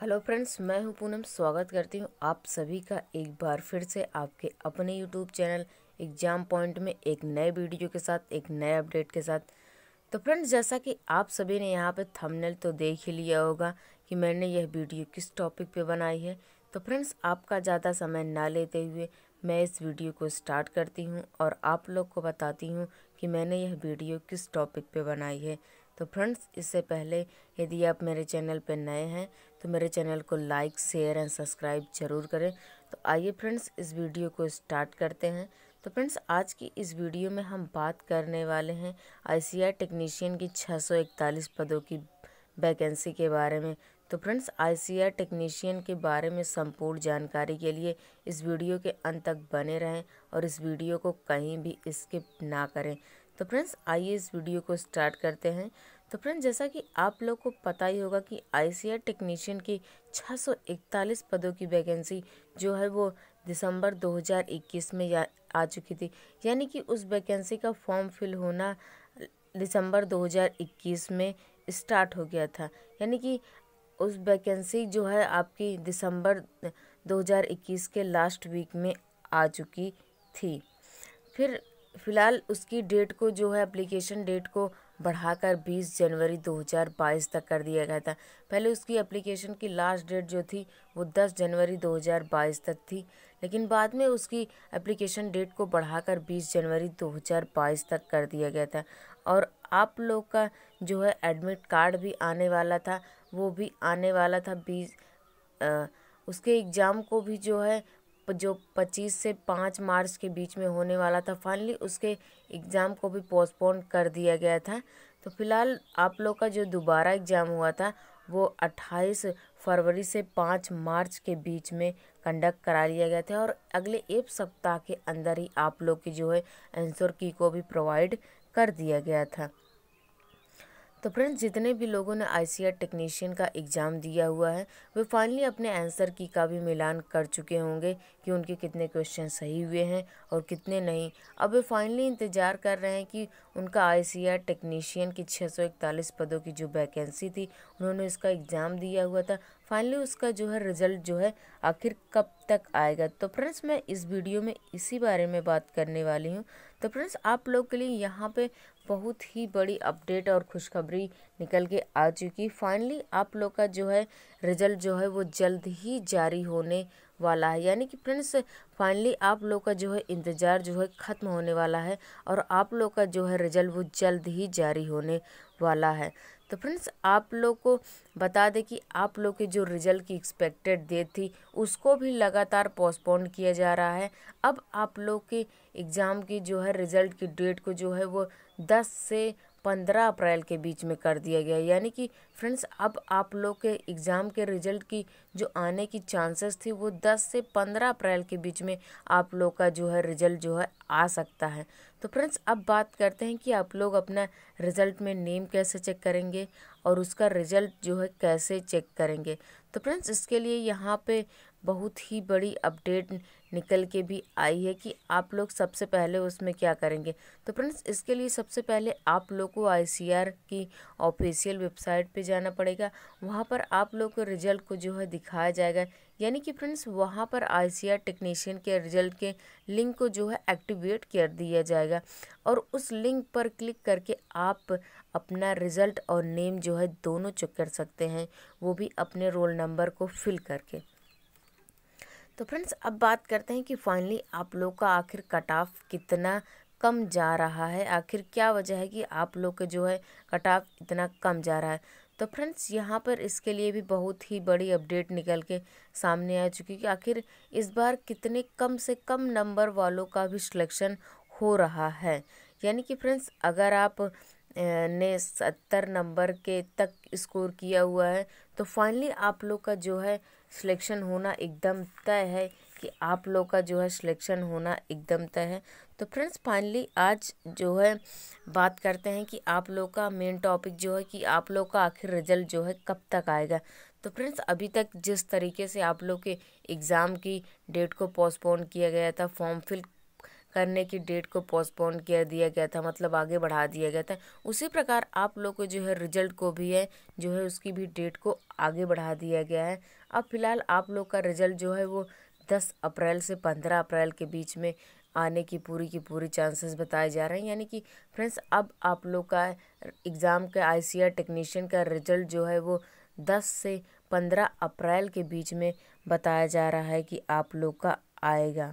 hello friends मैं हूं पूनम स्वागत करती हूं आप सभी का एक बार फिर से आपके अपने यूट्यूब चैनल एग्ज़ाम पॉइंट में एक नए वीडियो के साथ एक नए अपडेट के साथ तो फ्रेंड्स जैसा कि आप सभी ने यहां पे थंबनेल तो देख ही लिया होगा कि मैंने यह वीडियो किस टॉपिक पे बनाई है तो फ्रेंड्स आपका ज़्यादा समय ना लेते हुए मैं इस वीडियो को स्टार्ट करती हूँ और आप लोग को बताती हूँ कि मैंने यह वीडियो किस टॉपिक पर बनाई है तो फ्रेंड्स इससे पहले यदि आप मेरे चैनल पर नए हैं तो मेरे चैनल को लाइक शेयर एंड सब्सक्राइब जरूर करें तो आइए फ्रेंड्स इस वीडियो को स्टार्ट करते हैं तो फ्रेंड्स आज की इस वीडियो में हम बात करने वाले हैं आई टेक्नीशियन की 641 पदों की वैकेंसी के बारे में तो फ्रेंड्स आई टेक्नीशियन के बारे में संपूर्ण जानकारी के लिए इस वीडियो के अंत तक बने रहें और इस वीडियो को कहीं भी स्किप ना करें तो फ्रेंड्स आइए इस वीडियो को स्टार्ट करते हैं तो फ्रेंड जैसा कि आप लोग को पता ही होगा कि आई टेक्नीशियन की 641 पदों की वैकेंसी जो है वो दिसंबर 2021 में या आ चुकी थी यानी कि उस वैकेंसी का फॉर्म फिल होना दिसंबर 2021 में स्टार्ट हो गया था यानी कि उस वैकेंसी जो है आपकी दिसंबर 2021 के लास्ट वीक में आ चुकी थी फिर फ़िलहाल उसकी डेट को जो है एप्लीकेशन डेट को बढ़ाकर 20 जनवरी 2022 तक कर दिया गया था पहले उसकी एप्लीकेशन की लास्ट डेट जो थी वो 10 जनवरी 2022 तक थी लेकिन बाद में उसकी एप्लीकेशन डेट को बढ़ाकर 20 जनवरी 2022 तक कर दिया गया था और आप लोग का जो है एडमिट कार्ड भी आने वाला था वो भी आने वाला था बीस उसके एग्ज़ाम को भी जो है जो पच्चीस से पाँच मार्च के बीच में होने वाला था फाइनली उसके एग्ज़ाम को भी पोस्टपोन कर दिया गया था तो फिलहाल आप लोग का जो दोबारा एग्ज़ाम हुआ था वो अट्ठाईस फरवरी से पाँच मार्च के बीच में कंडक्ट करा लिया गया था और अगले एक सप्ताह के अंदर ही आप लोग की जो है आंसर की को भी प्रोवाइड कर दिया गया था तो फ्रेंड्स जितने भी लोगों ने आई टेक्नीशियन का एग्ज़ाम दिया हुआ है वे फाइनली अपने आंसर की का भी मिलान कर चुके होंगे कि उनके कितने क्वेश्चन सही हुए हैं और कितने नहीं अब वे फाइनली इंतज़ार कर रहे हैं कि उनका आई टेक्नीशियन की छः पदों की जो वैकेंसी थी उन्होंने उसका एग्ज़ाम दिया हुआ था फाइनली उसका जो है रिज़ल्ट जो है आखिर कब तक आएगा तो फ्रेंड्स मैं इस वीडियो में इसी बारे में बात करने वाली हूँ तो फ्रेंड्स आप लोग के लिए यहाँ पे बहुत ही बड़ी अपडेट और खुशखबरी निकल के आ चुकी फाइनली आप लोग का जो है रिजल्ट जो है वो जल्द ही जारी होने वाला है यानी कि फ्रेंड्स फाइनली आप लोग का जो है इंतज़ार जो है ख़त्म होने वाला है और आप लोग का जो है रिजल्ट वो जल्द ही जारी होने वाला है तो फ्रेंड्स आप लोग को बता दें कि आप लोग के जो रिजल्ट की एक्सपेक्टेड डेट थी उसको भी लगातार पोस्टपोन किया जा रहा है अब आप लोग के एग्ज़ाम की जो है रिज़ल्ट की डेट को जो है वो दस से पंद्रह अप्रैल के बीच में कर दिया गया यानी कि फ्रेंड्स अब आप लोग के एग्ज़ाम के रिजल्ट की जो आने की चांसेस थी वो दस से पंद्रह अप्रैल के बीच में आप लोग का जो है रिजल्ट जो है आ सकता है तो फ्रेंड्स अब बात करते हैं कि आप लोग अपना रिज़ल्ट में नेम कैसे चेक करेंगे और उसका रिज़ल्ट जो है कैसे चेक करेंगे तो फ्रेंड्स इसके लिए यहाँ पे बहुत ही बड़ी अपडेट निकल के भी आई है कि आप लोग सबसे पहले उसमें क्या करेंगे तो फ्रेंड्स इसके लिए सबसे पहले आप लोग को आई की ऑफिशियल वेबसाइट पे जाना पड़ेगा वहाँ पर आप लोग को रिजल्ट को जो है दिखाया जाएगा यानी कि फ्रेंड्स वहाँ पर आईसीआर टेक्नीशियन के रिजल्ट के लिंक को जो है एक्टिवेट कर दिया जाएगा और उस लिंक पर क्लिक करके आप अपना रिज़ल्ट और नेम जो है दोनों चेक कर सकते हैं वो भी अपने रोल नंबर को फिल करके तो फ्रेंड्स अब बात करते हैं कि फाइनली आप लोग का आखिर कट ऑफ कितना कम जा रहा है आखिर क्या वजह है कि आप लोग के जो है कट ऑफ इतना कम जा रहा है तो फ्रेंड्स यहाँ पर इसके लिए भी बहुत ही बड़ी अपडेट निकल के सामने आ चुकी है कि आखिर इस बार कितने कम से कम नंबर वालों का भी सिलेक्शन हो रहा है यानी कि फ्रेंड्स अगर आप ने सत्तर नंबर के तक स्कोर किया हुआ है तो फाइनली आप लोग का जो है सिलेक्शन होना एकदम तय है कि आप लोग का जो है सिलेक्शन होना एकदम तय है तो फ्रेंड्स फाइनली आज जो है बात करते हैं कि आप लोग का मेन टॉपिक जो है कि आप लोग का आखिर रिजल्ट जो है कब तक आएगा तो फ्रेंड्स अभी तक जिस तरीके से आप लोग के एग्ज़ाम की डेट को पोस्टपोन किया गया था फॉर्म फिल करने की डेट को पोस्टपोन किया दिया गया था मतलब आगे बढ़ा दिया गया था उसी प्रकार आप लोग को जो है रिजल्ट को भी है जो है उसकी भी डेट को आगे बढ़ा दिया गया है अब फिलहाल आप लोग का रिजल्ट जो है वो दस अप्रैल से पंद्रह अप्रैल के बीच में आने की पूरी की पूरी चांसेस बताए जा रहे हैं यानी कि फ्रेंड्स अब आप लोग का एग्ज़ाम का आर टेक्नीशियन का रिजल्ट जो है वो दस से पंद्रह अप्रैल के बीच में बताया जा रहा है कि आप लोग का आएगा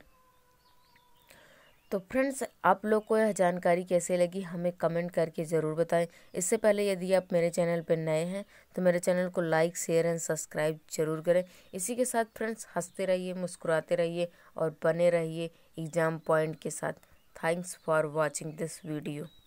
तो फ्रेंड्स आप लोग को यह जानकारी कैसे लगी हमें कमेंट करके ज़रूर बताएं इससे पहले यदि आप मेरे चैनल पर नए हैं तो मेरे चैनल को लाइक शेयर एंड सब्सक्राइब जरूर करें इसी के साथ फ्रेंड्स हंसते रहिए मुस्कुराते रहिए और बने रहिए एग्ज़ाम पॉइंट के साथ thanks for watching this video